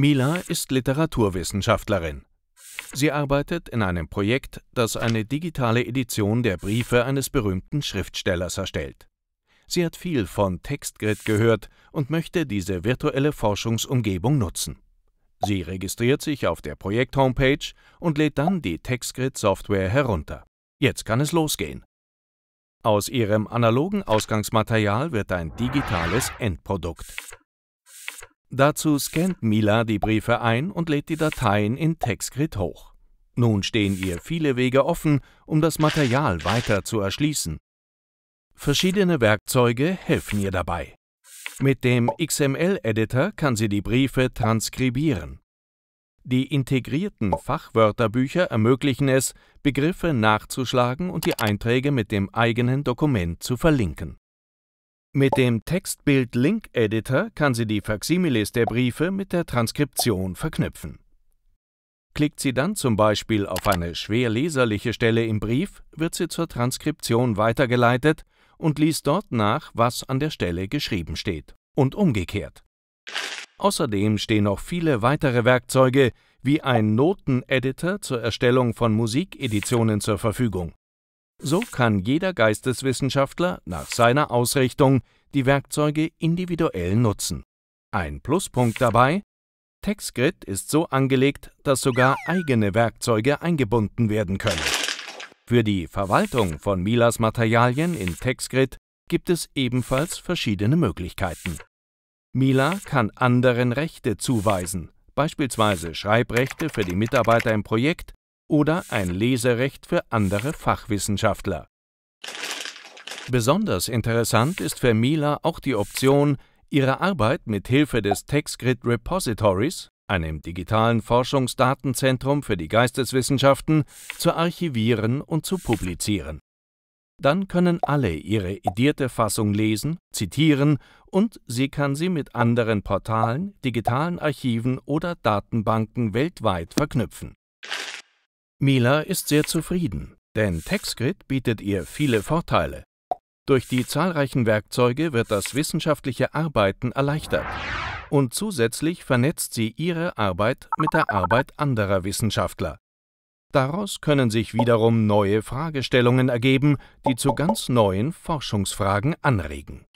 Mila ist Literaturwissenschaftlerin. Sie arbeitet in einem Projekt, das eine digitale Edition der Briefe eines berühmten Schriftstellers erstellt. Sie hat viel von TextGrid gehört und möchte diese virtuelle Forschungsumgebung nutzen. Sie registriert sich auf der Projekt-Homepage und lädt dann die TextGrid-Software herunter. Jetzt kann es losgehen. Aus ihrem analogen Ausgangsmaterial wird ein digitales Endprodukt. Dazu scannt Mila die Briefe ein und lädt die Dateien in TextGrid hoch. Nun stehen ihr viele Wege offen, um das Material weiter zu erschließen. Verschiedene Werkzeuge helfen ihr dabei. Mit dem XML-Editor kann sie die Briefe transkribieren. Die integrierten Fachwörterbücher ermöglichen es, Begriffe nachzuschlagen und die Einträge mit dem eigenen Dokument zu verlinken. Mit dem Textbild-Link-Editor kann sie die Faximiles der Briefe mit der Transkription verknüpfen. Klickt sie dann zum Beispiel auf eine schwer leserliche Stelle im Brief, wird sie zur Transkription weitergeleitet und liest dort nach, was an der Stelle geschrieben steht. Und umgekehrt. Außerdem stehen noch viele weitere Werkzeuge wie ein Noteneditor zur Erstellung von Musikeditionen zur Verfügung. So kann jeder Geisteswissenschaftler nach seiner Ausrichtung die Werkzeuge individuell nutzen. Ein Pluspunkt dabei? TextGrid ist so angelegt, dass sogar eigene Werkzeuge eingebunden werden können. Für die Verwaltung von Milas Materialien in TextGrid gibt es ebenfalls verschiedene Möglichkeiten. Mila kann anderen Rechte zuweisen, beispielsweise Schreibrechte für die Mitarbeiter im Projekt oder ein Leserecht für andere Fachwissenschaftler. Besonders interessant ist für Mila auch die Option, ihre Arbeit mit Hilfe des TextGrid Repositories, einem digitalen Forschungsdatenzentrum für die Geisteswissenschaften, zu archivieren und zu publizieren. Dann können alle ihre edierte Fassung lesen, zitieren und sie kann sie mit anderen Portalen, digitalen Archiven oder Datenbanken weltweit verknüpfen. Mila ist sehr zufrieden, denn TextGrid bietet ihr viele Vorteile. Durch die zahlreichen Werkzeuge wird das wissenschaftliche Arbeiten erleichtert und zusätzlich vernetzt sie ihre Arbeit mit der Arbeit anderer Wissenschaftler. Daraus können sich wiederum neue Fragestellungen ergeben, die zu ganz neuen Forschungsfragen anregen.